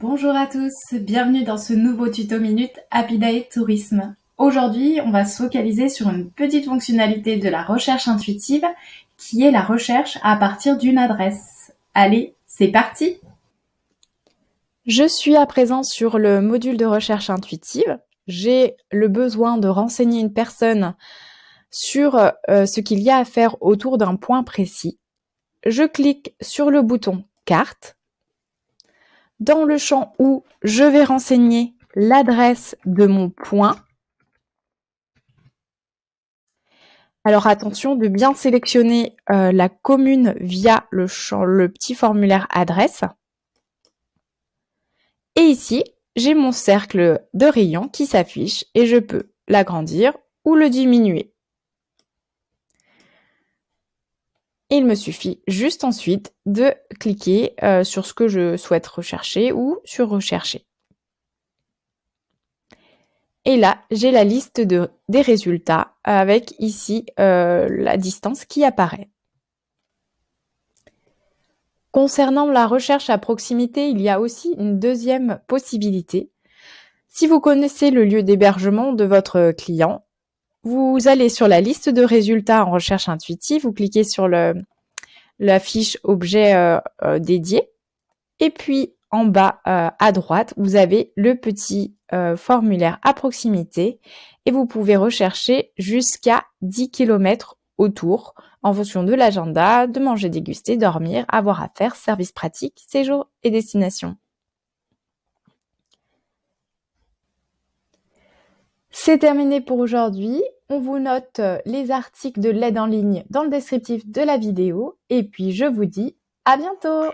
Bonjour à tous, bienvenue dans ce nouveau tuto minute Happy Day Tourisme. Aujourd'hui, on va se focaliser sur une petite fonctionnalité de la recherche intuitive qui est la recherche à partir d'une adresse. Allez, c'est parti Je suis à présent sur le module de recherche intuitive. J'ai le besoin de renseigner une personne sur euh, euh, ce qu'il y a à faire autour d'un point précis. Je clique sur le bouton carte. Dans le champ où je vais renseigner l'adresse de mon point, Alors attention de bien sélectionner euh, la commune via le, le petit formulaire adresse. Et ici, j'ai mon cercle de rayon qui s'affiche et je peux l'agrandir ou le diminuer. il me suffit juste ensuite de cliquer euh, sur ce que je souhaite rechercher ou sur rechercher. Et là, j'ai la liste des résultats avec ici euh, la distance qui apparaît. Concernant la recherche à proximité, il y a aussi une deuxième possibilité. Si vous connaissez le lieu d'hébergement de votre client, vous allez sur la liste de résultats en recherche intuitive, vous cliquez sur la fiche objet euh, euh, dédié. Et puis en bas euh, à droite, vous avez le petit formulaire à proximité et vous pouvez rechercher jusqu'à 10 km autour en fonction de l'agenda, de manger, déguster, dormir, avoir affaire, faire, services pratiques, séjour et destination. C'est terminé pour aujourd'hui on vous note euh, les articles de l'aide en ligne dans le descriptif de la vidéo. Et puis, je vous dis à bientôt